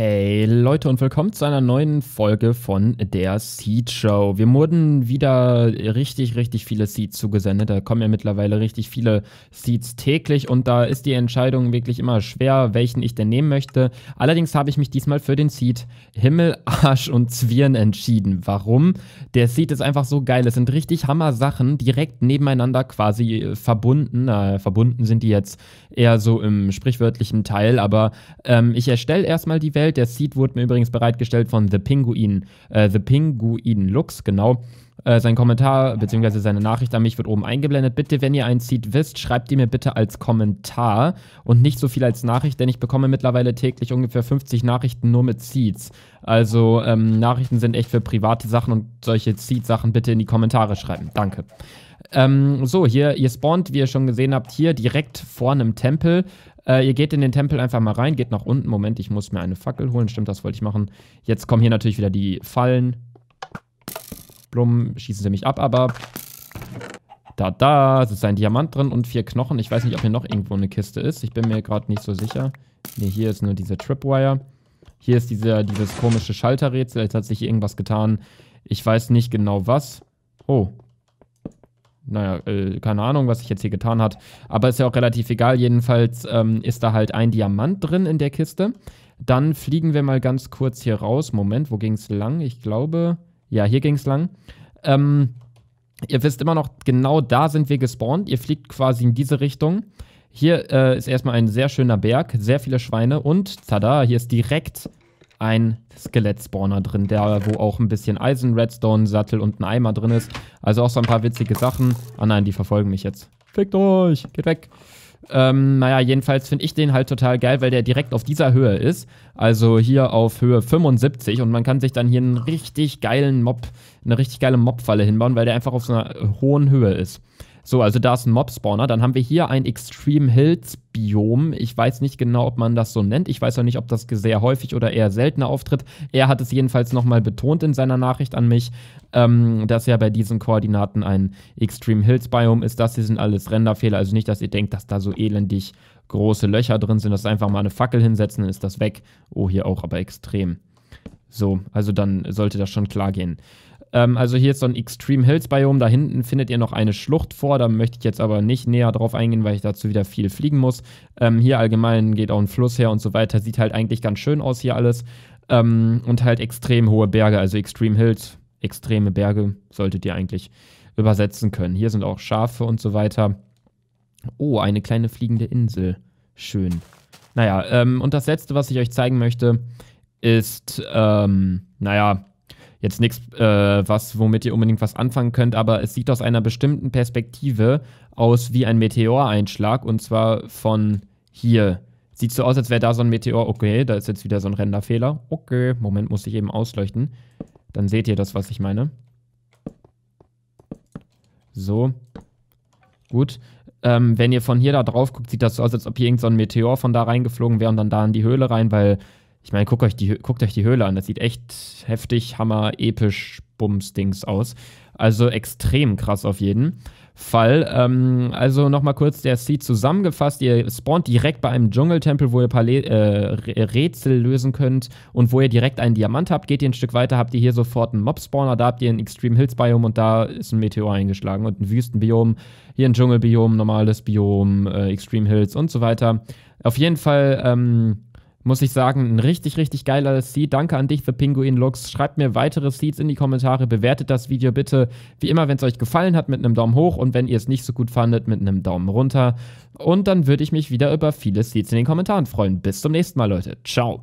Hey Leute und willkommen zu einer neuen Folge von der Seed Show. Wir wurden wieder richtig, richtig viele Seeds zugesendet. Da kommen ja mittlerweile richtig viele Seeds täglich und da ist die Entscheidung wirklich immer schwer, welchen ich denn nehmen möchte. Allerdings habe ich mich diesmal für den Seed Himmel, Arsch und Zwirn entschieden. Warum? Der Seed ist einfach so geil. Es sind richtig Hammer Sachen direkt nebeneinander quasi äh, verbunden. Äh, verbunden sind die jetzt eher so im sprichwörtlichen Teil, aber ähm, ich erstelle erstmal die Welt bestellt. Der Seed wurde mir übrigens bereitgestellt von The Pinguin, äh, The Pinguin Lux, genau. Äh, sein Kommentar bzw. seine Nachricht an mich wird oben eingeblendet. Bitte, wenn ihr einen Seed wisst, schreibt ihr mir bitte als Kommentar und nicht so viel als Nachricht, denn ich bekomme mittlerweile täglich ungefähr 50 Nachrichten nur mit Seeds. Also ähm, Nachrichten sind echt für private Sachen und solche Seed-Sachen bitte in die Kommentare schreiben. Danke. Ähm, so, hier, ihr spawnt, wie ihr schon gesehen habt, hier direkt vor einem Tempel. Äh, ihr geht in den Tempel einfach mal rein, geht nach unten. Moment, ich muss mir eine Fackel holen. Stimmt, das wollte ich machen. Jetzt kommen hier natürlich wieder die Fallen. Blum, schießen sie mich ab, aber... Da, da, ist ein Diamant drin und vier Knochen. Ich weiß nicht, ob hier noch irgendwo eine Kiste ist. Ich bin mir gerade nicht so sicher. Ne, hier ist nur diese Tripwire. Hier ist dieser, dieses komische Schalterrätsel. Jetzt hat sich irgendwas getan. Ich weiß nicht genau was. Oh, naja, äh, keine Ahnung, was sich jetzt hier getan hat. Aber ist ja auch relativ egal. Jedenfalls ähm, ist da halt ein Diamant drin in der Kiste. Dann fliegen wir mal ganz kurz hier raus. Moment, wo ging es lang? Ich glaube, ja, hier ging es lang. Ähm, ihr wisst immer noch, genau da sind wir gespawnt. Ihr fliegt quasi in diese Richtung. Hier äh, ist erstmal ein sehr schöner Berg, sehr viele Schweine und tada, hier ist direkt ein Skelett-Spawner drin, der, wo auch ein bisschen Eisen, Redstone, Sattel und ein Eimer drin ist. Also auch so ein paar witzige Sachen. Ah nein, die verfolgen mich jetzt. Fickt euch, geht weg. Ähm, naja, jedenfalls finde ich den halt total geil, weil der direkt auf dieser Höhe ist. Also hier auf Höhe 75 und man kann sich dann hier einen richtig geilen Mob, eine richtig geile Mobfalle hinbauen, weil der einfach auf so einer hohen Höhe ist. So, also da ist ein Mob-Spawner. Dann haben wir hier ein Extreme Hills-Biom. Ich weiß nicht genau, ob man das so nennt. Ich weiß auch nicht, ob das sehr häufig oder eher seltener auftritt. Er hat es jedenfalls nochmal betont in seiner Nachricht an mich, ähm, dass ja bei diesen Koordinaten ein Extreme Hills-Biom ist. Das hier sind alles Renderfehler. Also nicht, dass ihr denkt, dass da so elendig große Löcher drin sind. Das ist einfach mal eine Fackel hinsetzen, dann ist das weg. Oh, hier auch, aber extrem. So, also dann sollte das schon klar gehen. Ähm, also hier ist so ein Extreme Hills Biom. Da hinten findet ihr noch eine Schlucht vor. Da möchte ich jetzt aber nicht näher drauf eingehen, weil ich dazu wieder viel fliegen muss. Ähm, hier allgemein geht auch ein Fluss her und so weiter. Sieht halt eigentlich ganz schön aus hier alles. Ähm, und halt extrem hohe Berge, also Extreme Hills, extreme Berge solltet ihr eigentlich übersetzen können. Hier sind auch Schafe und so weiter. Oh, eine kleine fliegende Insel. Schön. Naja, ähm, und das letzte, was ich euch zeigen möchte, ist, ähm, naja, jetzt nichts, äh, was, womit ihr unbedingt was anfangen könnt, aber es sieht aus einer bestimmten Perspektive aus wie ein Meteoreinschlag und zwar von hier. Sieht so aus, als wäre da so ein Meteor. Okay, da ist jetzt wieder so ein Renderfehler. Okay, Moment, muss ich eben ausleuchten. Dann seht ihr das, was ich meine. So. Gut. Ähm, wenn ihr von hier da drauf guckt, sieht das so aus, als ob hier irgend so ein Meteor von da reingeflogen wäre und dann da in die Höhle rein, weil ich meine, guckt euch, die, guckt euch die Höhle an. Das sieht echt heftig, hammer, episch, bums-Dings aus. Also extrem krass auf jeden Fall. Ähm, also nochmal kurz der Seed zusammengefasst. Ihr spawnt direkt bei einem Dschungeltempel, wo ihr Palä äh, Rätsel lösen könnt und wo ihr direkt einen Diamant habt. Geht ihr ein Stück weiter, habt ihr hier sofort einen Mob-Spawner. Da habt ihr ein Extreme Hills Biom und da ist ein Meteor eingeschlagen und ein Wüstenbiom. Hier ein Dschungelbiom, normales Biom, äh, Extreme Hills und so weiter. Auf jeden Fall. Ähm, muss ich sagen, ein richtig, richtig geiler Seed. Danke an dich, The Pinguin Lux. Schreibt mir weitere Seeds in die Kommentare. Bewertet das Video bitte, wie immer, wenn es euch gefallen hat, mit einem Daumen hoch und wenn ihr es nicht so gut fandet, mit einem Daumen runter. Und dann würde ich mich wieder über viele Seeds in den Kommentaren freuen. Bis zum nächsten Mal, Leute. Ciao.